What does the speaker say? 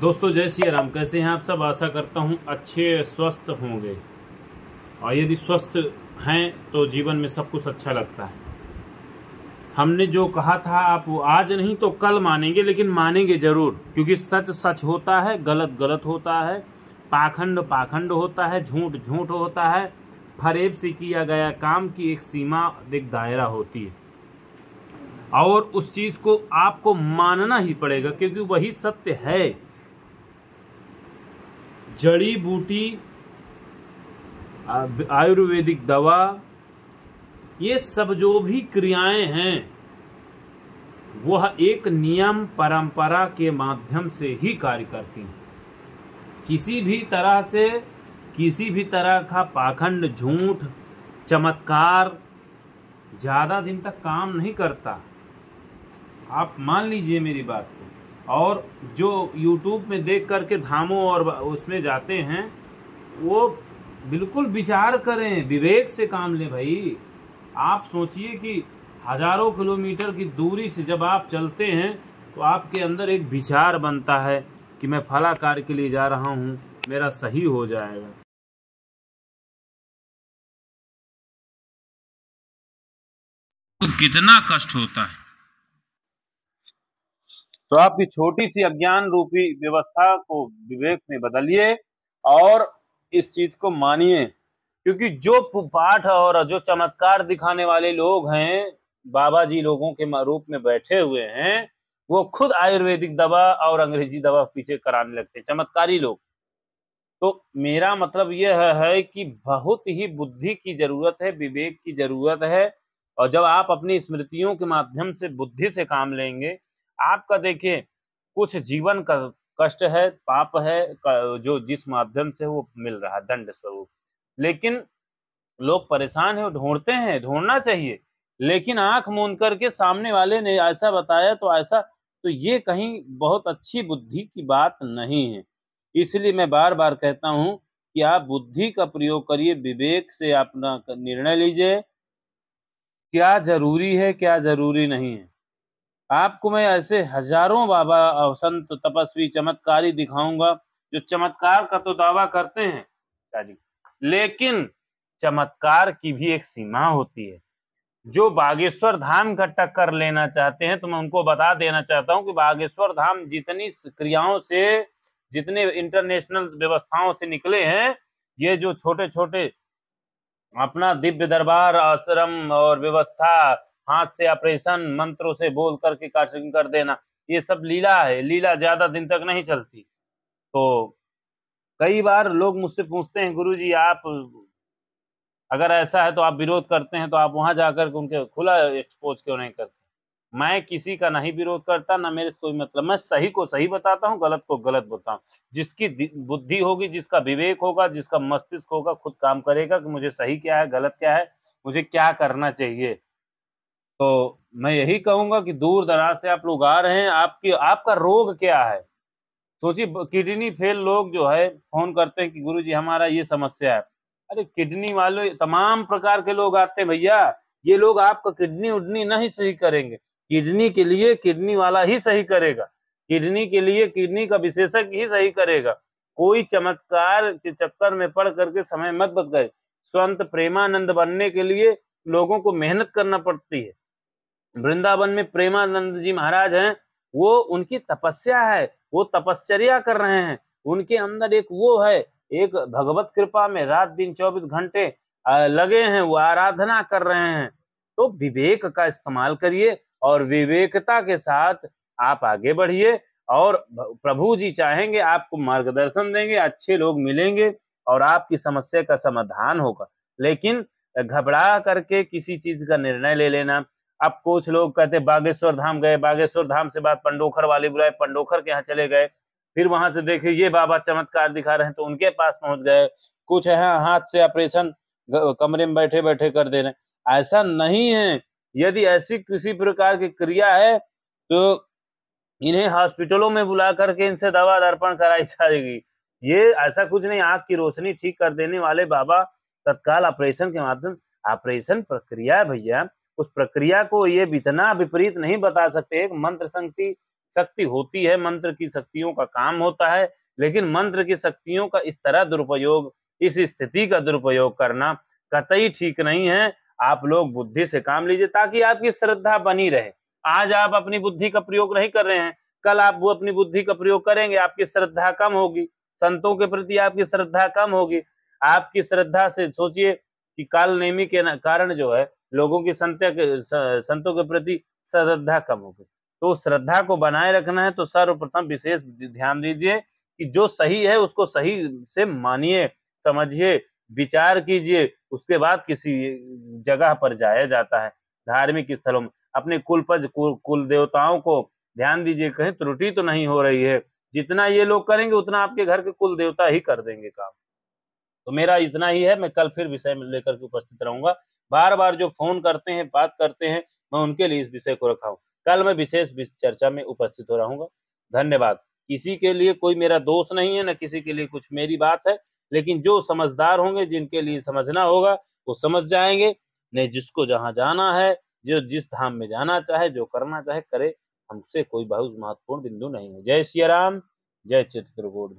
दोस्तों जय श्री राम कैसे हैं आप सब आशा करता हूं अच्छे स्वस्थ होंगे और यदि स्वस्थ हैं तो जीवन में सब कुछ अच्छा लगता है हमने जो कहा था आप वो आज नहीं तो कल मानेंगे लेकिन मानेंगे ज़रूर क्योंकि सच सच होता है गलत गलत होता है पाखंड पाखंड होता है झूठ झूठ होता है फरेब से किया गया काम की एक सीमा एक दायरा होती है और उस चीज़ को आपको मानना ही पड़ेगा क्योंकि वही सत्य है जड़ी बूटी आयुर्वेदिक दवा ये सब जो भी क्रियाएं हैं वह एक नियम परंपरा के माध्यम से ही कार्य करती हैं किसी भी तरह से किसी भी तरह का पाखंड झूठ चमत्कार ज़्यादा दिन तक काम नहीं करता आप मान लीजिए मेरी बात और जो यूट्यूब में देख करके धामों और उसमें जाते हैं वो बिल्कुल विचार करें विवेक से काम लें भाई आप सोचिए कि हजारों किलोमीटर की दूरी से जब आप चलते हैं तो आपके अंदर एक विचार बनता है कि मैं फला कार्य के लिए जा रहा हूँ मेरा सही हो जाएगा कितना कष्ट होता है तो आपकी छोटी सी अज्ञान रूपी व्यवस्था को विवेक में बदलिए और इस चीज को मानिए क्योंकि जो पाठ और जो चमत्कार दिखाने वाले लोग हैं बाबा जी लोगों के रूप में बैठे हुए हैं वो खुद आयुर्वेदिक दवा और अंग्रेजी दवा पीछे कराने लगते हैं चमत्कारी लोग तो मेरा मतलब यह है कि बहुत ही बुद्धि की जरूरत है विवेक की जरूरत है और जब आप अपनी स्मृतियों के माध्यम से बुद्धि से काम लेंगे आपका देखिए कुछ जीवन का कष्ट है पाप है जो जिस माध्यम से वो मिल रहा दंड स्वरूप लेकिन लोग परेशान है ढूंढते हैं ढूंढना चाहिए लेकिन आंख मूंद करके सामने वाले ने ऐसा बताया तो ऐसा तो ये कहीं बहुत अच्छी बुद्धि की बात नहीं है इसलिए मैं बार बार कहता हूं कि आप बुद्धि का प्रयोग करिए विवेक से अपना निर्णय लीजिए क्या जरूरी है क्या जरूरी नहीं है आपको मैं ऐसे हजारों बाबा संत तपस्वी चमत्कारी दिखाऊंगा जो चमत्कार का तो दावा करते हैं लेकिन चमत्कार की भी एक सीमा होती है जो बागेश्वर धाम का टक्कर लेना चाहते हैं तो मैं उनको बता देना चाहता हूं कि बागेश्वर धाम जितनी क्रियाओं से जितने इंटरनेशनल व्यवस्थाओं से निकले हैं ये जो छोटे छोटे अपना दिव्य दरबार आश्रम और व्यवस्था हाथ से ऑपरेशन मंत्रों से बोल करके कास्टिंग कर देना ये सब लीला है लीला ज्यादा दिन तक नहीं चलती तो कई बार लोग मुझसे पूछते हैं गुरु जी आप अगर ऐसा है तो आप विरोध करते हैं तो आप वहां जाकर के उनके खुला एक्सपोज क्यों नहीं करते मैं किसी का नहीं विरोध करता ना मेरे कोई मतलब मैं सही को सही बताता हूँ गलत को गलत बोलता हूँ जिसकी बुद्धि होगी जिसका विवेक होगा जिसका मस्तिष्क होगा खुद काम करेगा कि मुझे सही क्या है गलत क्या है मुझे क्या करना चाहिए तो मैं यही कहूंगा कि दूर दराज से आप लोग आ रहे हैं आपकी आपका रोग क्या है सोचिए किडनी फेल लोग जो है फोन करते हैं कि गुरु जी हमारा ये समस्या है अरे किडनी वाले तमाम प्रकार के लोग आते हैं भैया ये लोग आपका किडनी उडनी नहीं सही करेंगे किडनी के लिए किडनी वाला ही सही करेगा किडनी के लिए किडनी का विशेषज्ञ ही सही करेगा कोई चमत्कार के चक्कर में पड़ करके समय मत बत गए स्वंत प्रेमानंद बनने के लिए लोगों को मेहनत करना पड़ती है वृंदावन में प्रेमानंद जी महाराज हैं वो उनकी तपस्या है वो तपश्चर्या कर रहे हैं उनके अंदर एक वो है एक भगवत कृपा में रात दिन चौबीस घंटे लगे हैं वो आराधना कर रहे हैं तो विवेक का इस्तेमाल करिए और विवेकता के साथ आप आगे बढ़िए और प्रभु जी चाहेंगे आपको मार्गदर्शन देंगे अच्छे लोग मिलेंगे और आपकी समस्या का समाधान होगा लेकिन घबरा करके किसी चीज का निर्णय ले लेना अब कुछ लोग कहते बागेश्वर धाम गए बागेश्वर धाम से बाद पंडोखर वाले बुलाए पंडोखर के यहाँ चले गए फिर वहां से देखे ये बाबा चमत्कार दिखा रहे हैं तो उनके पास पहुंच गए कुछ है हाँ, हाथ से ऑपरेशन कमरे में बैठे बैठे कर दे रहे ऐसा नहीं है यदि ऐसी किसी प्रकार की क्रिया है तो इन्हें हॉस्पिटलों में बुला करके इनसे दवा दर्पण कराई जाएगी ये ऐसा कुछ नहीं आंख की रोशनी ठीक कर देने वाले बाबा तत्काल ऑपरेशन के माध्यम ऑपरेशन प्रक्रिया है भैया उस प्रक्रिया को ये इतना विपरीत नहीं बता सकते एक मंत्र शक्ति शक्ति होती है मंत्र की शक्तियों का काम होता है लेकिन मंत्र की शक्तियों का इस तरह दुरुपयोग इस स्थिति का दुरुपयोग करना कतई ठीक नहीं है आप लोग बुद्धि से काम लीजिए ताकि आपकी श्रद्धा बनी रहे आज आप अपनी बुद्धि का प्रयोग नहीं कर रहे हैं कल आप वो अपनी बुद्धि का प्रयोग करेंगे आपकी श्रद्धा कम होगी संतों के प्रति आपकी श्रद्धा कम होगी आपकी श्रद्धा से सोचिए कि काल नेमी के कारण जो है लोगों की संत्या के संतों के प्रति श्रद्धा कम हो गई तो श्रद्धा को बनाए रखना है तो सर्वप्रथम विशेष ध्यान दीजिए कि जो सही है उसको सही से मानिए समझिए विचार कीजिए उसके बाद किसी जगह पर जाया जाता है धार्मिक स्थलों में अपने कुल पर कुल, कुल देवताओं को ध्यान दीजिए कहीं त्रुटि तो नहीं हो रही है जितना ये लोग करेंगे उतना आपके घर के कुल देवता ही कर देंगे काम तो मेरा इतना ही है मैं कल फिर विषय में लेकर के उपस्थित रहूंगा बार बार जो फोन करते हैं बात करते हैं मैं उनके लिए इस विषय को रखा हूँ कल मैं विशेष चर्चा में उपस्थित हो रहूंगा धन्यवाद किसी के लिए कोई मेरा दोष नहीं है न किसी के लिए कुछ मेरी बात है लेकिन जो समझदार होंगे जिनके लिए समझना होगा वो समझ जाएंगे नहीं जिसको जहाँ जाना है जो जिस धाम में जाना चाहे जो करना चाहे करे हमसे कोई बहुत महत्वपूर्ण बिंदु नहीं है जय सिया राम जय चित्र